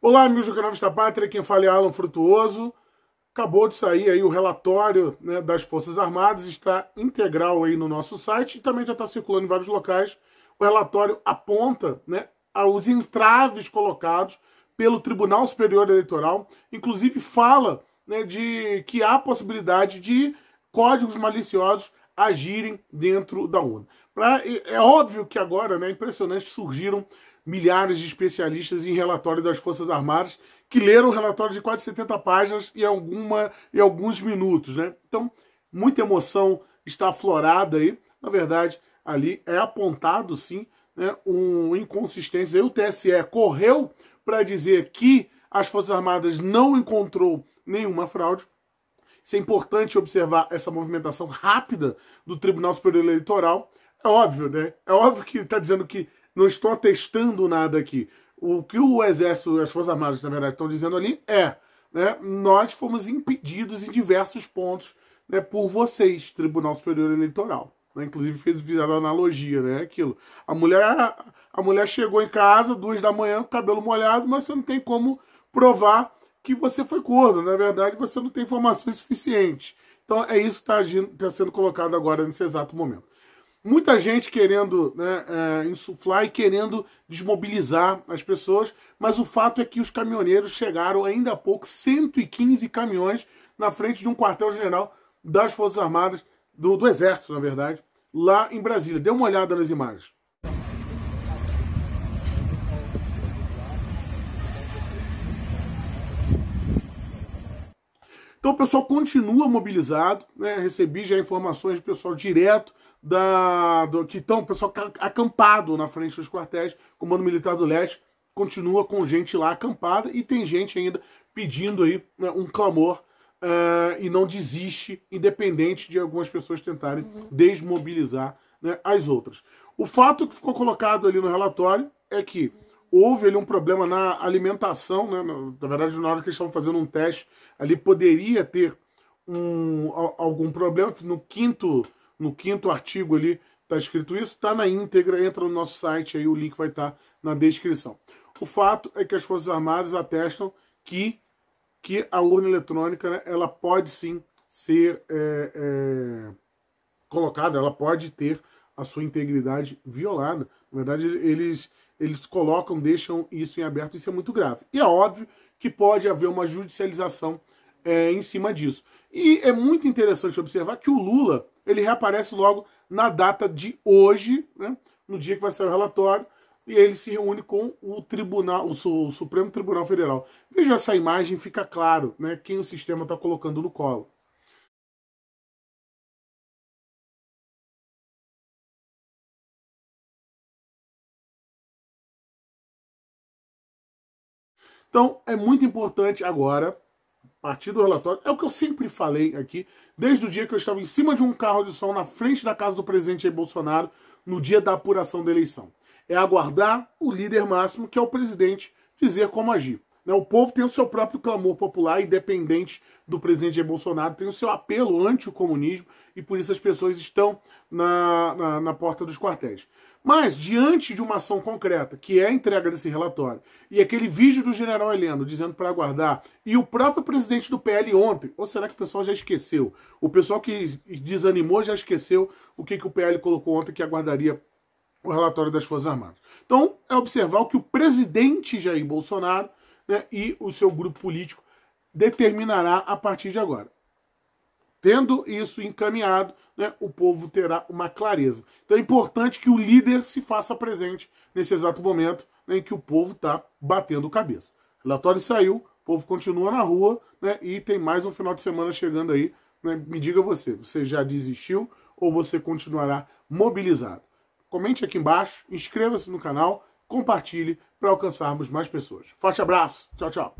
Olá, amigos do canal Vista Pátria, quem fala é Alan Frutuoso. Acabou de sair aí o relatório né, das Forças Armadas, está integral aí no nosso site e também já está circulando em vários locais. O relatório aponta né, aos entraves colocados pelo Tribunal Superior Eleitoral, inclusive fala né, de que há possibilidade de códigos maliciosos agirem dentro da ONU. Pra, é óbvio que agora, né, impressionante, surgiram milhares de especialistas em relatório das Forças Armadas que leram o relatório de quase 70 páginas e alguma e alguns minutos, né? Então, muita emoção está aflorada aí. Na verdade, ali é apontado sim, né, um inconsistência. E o TSE correu para dizer que as Forças Armadas não encontrou nenhuma fraude. Isso é importante observar essa movimentação rápida do Tribunal Superior Eleitoral. É óbvio, né? É óbvio que está dizendo que não estou atestando nada aqui. O que o Exército e as Forças Armadas, na verdade, estão dizendo ali é: né, nós fomos impedidos em diversos pontos né, por vocês, Tribunal Superior Eleitoral. Né, inclusive, fez, fizeram analogia, né? Aquilo. A mulher, a mulher chegou em casa, duas da manhã, cabelo molhado, mas você não tem como provar que você foi corno. Na verdade, você não tem informações suficientes. Então, é isso que está tá sendo colocado agora nesse exato momento muita gente querendo né, é, insuflar e querendo desmobilizar as pessoas, mas o fato é que os caminhoneiros chegaram ainda há pouco 115 caminhões na frente de um quartel-general das Forças Armadas, do, do Exército, na verdade, lá em Brasília. Dê uma olhada nas imagens. Então o pessoal continua mobilizado, né? Recebi já informações do pessoal direto da do, que estão, o pessoal acampado na frente dos quartéis, Comando Militar do Leste continua com gente lá acampada e tem gente ainda pedindo aí né, um clamor uh, e não desiste, independente de algumas pessoas tentarem uhum. desmobilizar né, as outras. O fato que ficou colocado ali no relatório é que houve ali um problema na alimentação, né? na verdade, na hora que eles estavam fazendo um teste, ali poderia ter um, algum problema. No quinto, no quinto artigo ali está escrito isso, está na íntegra, entra no nosso site, aí o link vai estar tá na descrição. O fato é que as Forças Armadas atestam que, que a urna eletrônica né, ela pode sim ser é, é, colocada, ela pode ter a sua integridade violada. Na verdade, eles eles colocam, deixam isso em aberto, isso é muito grave. E é óbvio que pode haver uma judicialização é, em cima disso. E é muito interessante observar que o Lula ele reaparece logo na data de hoje, né, no dia que vai sair o relatório, e ele se reúne com o Tribunal, o Supremo Tribunal Federal. Veja essa imagem, fica claro né, quem o sistema está colocando no colo. Então é muito importante agora, a partir do relatório, é o que eu sempre falei aqui, desde o dia que eu estava em cima de um carro de som na frente da casa do presidente Jair Bolsonaro, no dia da apuração da eleição. É aguardar o líder máximo, que é o presidente, dizer como agir. Né? O povo tem o seu próprio clamor popular, independente do presidente Jair Bolsonaro, tem o seu apelo anti comunismo e por isso as pessoas estão na, na, na porta dos quartéis. Mas, diante de uma ação concreta, que é a entrega desse relatório, e aquele vídeo do general Heleno dizendo para aguardar, e o próprio presidente do PL ontem, ou será que o pessoal já esqueceu? O pessoal que desanimou já esqueceu o que, que o PL colocou ontem que aguardaria o relatório das Forças Armadas. Então, é observar que o presidente Jair Bolsonaro né, e o seu grupo político determinará a partir de agora. Tendo isso encaminhado, né, o povo terá uma clareza. Então é importante que o líder se faça presente nesse exato momento né, em que o povo está batendo cabeça. O relatório saiu, o povo continua na rua né, e tem mais um final de semana chegando aí. Né. me diga você, você já desistiu ou você continuará mobilizado? Comente aqui embaixo, inscreva-se no canal, compartilhe para alcançarmos mais pessoas. Forte abraço. Tchau, tchau.